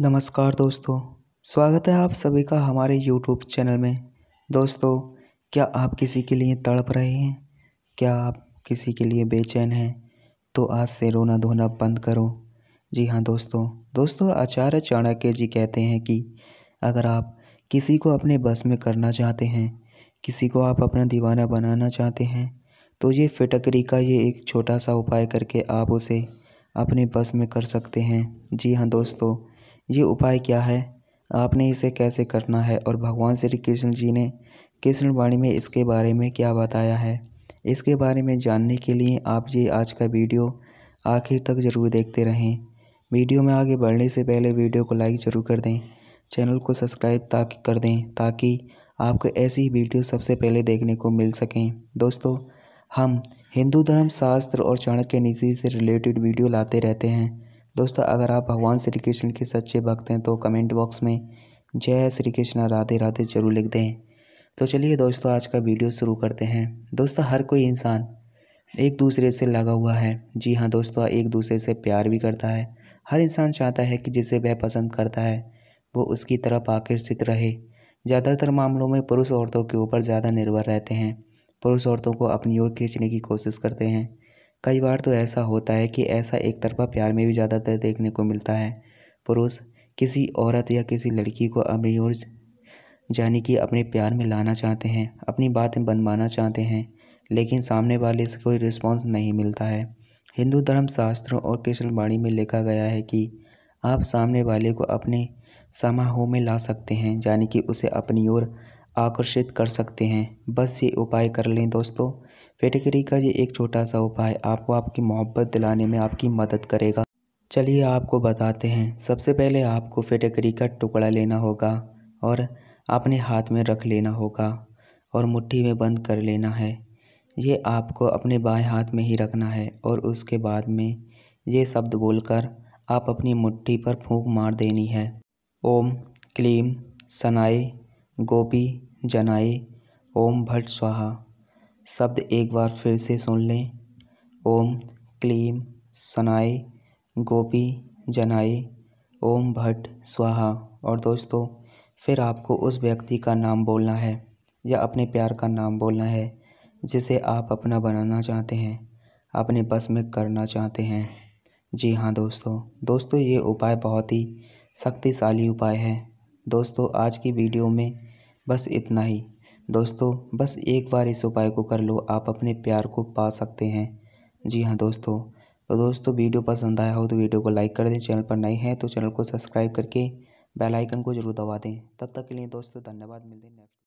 नमस्कार दोस्तों स्वागत है आप सभी का हमारे यूट्यूब चैनल में दोस्तों क्या आप किसी के लिए तड़प रहे हैं क्या आप किसी के लिए बेचैन हैं तो आज से रोना धोना बंद करो जी हाँ दोस्तों दोस्तों आचार्य चाणक्य जी कहते हैं कि अगर आप किसी को अपने बस में करना चाहते हैं किसी को आप अपना दीवाना बनाना चाहते हैं तो ये फिटकरी का ये एक छोटा सा उपाय करके आप उसे अपने बस में कर सकते हैं जी हाँ दोस्तों ये उपाय क्या है आपने इसे कैसे करना है और भगवान श्री कृष्ण जी ने कृष्ण वाणी में इसके बारे में क्या बताया है इसके बारे में जानने के लिए आप ये आज का वीडियो आखिर तक ज़रूर देखते रहें वीडियो में आगे बढ़ने से पहले वीडियो को लाइक ज़रूर कर दें चैनल को सब्सक्राइब ताकि कर दें ताकि आपको ऐसी ही वीडियो सबसे पहले देखने को मिल सकें दोस्तों हम हिंदू धर्म शास्त्र और चाणक्य नीति से रिलेटेड वीडियो लाते रहते हैं दोस्तों अगर आप भगवान श्री कृष्ण के सच्चे भक्त हैं तो कमेंट बॉक्स में जय श्री कृष्ण राधे राधे जरूर लिख दें तो चलिए दोस्तों आज का वीडियो शुरू करते हैं दोस्तों हर कोई इंसान एक दूसरे से लगा हुआ है जी हाँ दोस्तों एक दूसरे से प्यार भी करता है हर इंसान चाहता है कि जिसे वह पसंद करता है वो उसकी तरफ आकर्षित रहे ज़्यादातर मामलों में पुरुष औरतों के ऊपर ज़्यादा निर्भर रहते हैं पुरुष औरतों को अपनी ओर खींचने की कोशिश करते हैं कई बार तो ऐसा होता है कि ऐसा एक तरफ़ा प्यार में भी ज़्यादातर देखने को मिलता है पुरुष किसी औरत या किसी लड़की को अपनी ओर यानी कि अपने प्यार में लाना चाहते हैं अपनी बातें बनवाना चाहते हैं लेकिन सामने वाले से कोई रिस्पॉन्स नहीं मिलता है हिंदू धर्म शास्त्रों और कृष्णवाणी में लिखा गया है कि आप सामने वाले को अपने समाहों में ला सकते हैं यानी कि उसे अपनी ओर आकर्षित कर सकते हैं बस ये उपाय कर लें दोस्तों फेटेगरी का ये एक छोटा सा उपाय आपको आपकी मोहब्बत दिलाने में आपकी मदद करेगा चलिए आपको बताते हैं सबसे पहले आपको फेटेगरी का टुकड़ा लेना होगा और अपने हाथ में रख लेना होगा और मुट्ठी में बंद कर लेना है ये आपको अपने बाएं हाथ में ही रखना है और उसके बाद में ये शब्द बोलकर आप अपनी मुट्ठी पर फूंक मार देनी है ओम क्लीम सनाए गोपी जनाए ओम भट्ट स्वाहा शब्द एक बार फिर से सुन लें ओम क्लीम सनाय गोपी जनाए ओम भट्ट स्वाहा और दोस्तों फिर आपको उस व्यक्ति का नाम बोलना है या अपने प्यार का नाम बोलना है जिसे आप अपना बनाना चाहते हैं अपने बस में करना चाहते हैं जी हाँ दोस्तों दोस्तों ये उपाय बहुत ही शक्तिशाली उपाय है दोस्तों आज की वीडियो में बस इतना ही दोस्तों बस एक बार इस उपाय को कर लो आप अपने प्यार को पा सकते हैं जी हाँ दोस्तों तो दोस्तों वीडियो पसंद आया हो तो वीडियो को लाइक कर दें चैनल पर नए हैं तो चैनल को सब्सक्राइब करके बेल आइकन को जरूर दबा दें तब तक के लिए दोस्तों धन्यवाद मिलते हैं नेक्स्ट